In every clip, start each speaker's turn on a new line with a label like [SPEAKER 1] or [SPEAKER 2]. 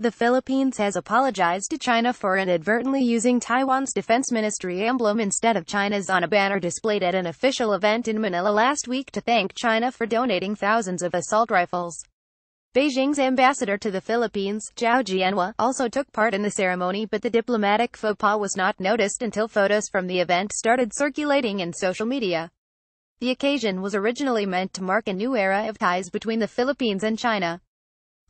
[SPEAKER 1] The Philippines has apologized to China for inadvertently using Taiwan's defense ministry emblem instead of China's on a banner displayed at an official event in Manila last week to thank China for donating thousands of assault rifles. Beijing's ambassador to the Philippines, Zhao Jianhua, also took part in the ceremony but the diplomatic faux pas was not noticed until photos from the event started circulating in social media. The occasion was originally meant to mark a new era of ties between the Philippines and China.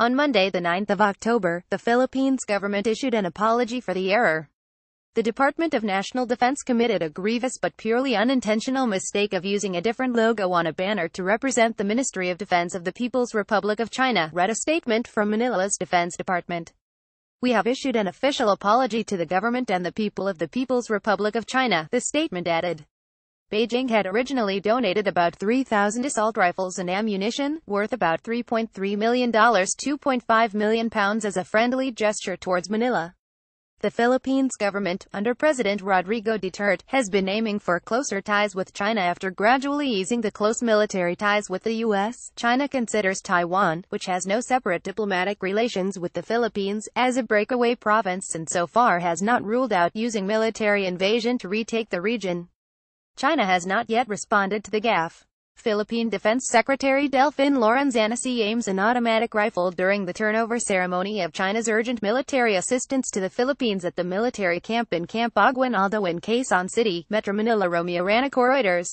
[SPEAKER 1] On Monday, the of October, the Philippines government issued an apology for the error. The Department of National Defense committed a grievous but purely unintentional mistake of using a different logo on a banner to represent the Ministry of Defense of the People's Republic of China, read a statement from Manila's Defense Department. We have issued an official apology to the government and the people of the People's Republic of China, the statement added. Beijing had originally donated about 3,000 assault rifles and ammunition, worth about $3.3 million 2.5 million pounds as a friendly gesture towards Manila. The Philippines government, under President Rodrigo Duterte, has been aiming for closer ties with China after gradually easing the close military ties with the U.S. China considers Taiwan, which has no separate diplomatic relations with the Philippines, as a breakaway province and so far has not ruled out using military invasion to retake the region. China has not yet responded to the gaffe. Philippine Defense Secretary Delphin Lorenzanesi aims an automatic rifle during the turnover ceremony of China's urgent military assistance to the Philippines at the military camp in Camp Aguinaldo in Quezon City, Metro Manila Romeo Ranico Reuters.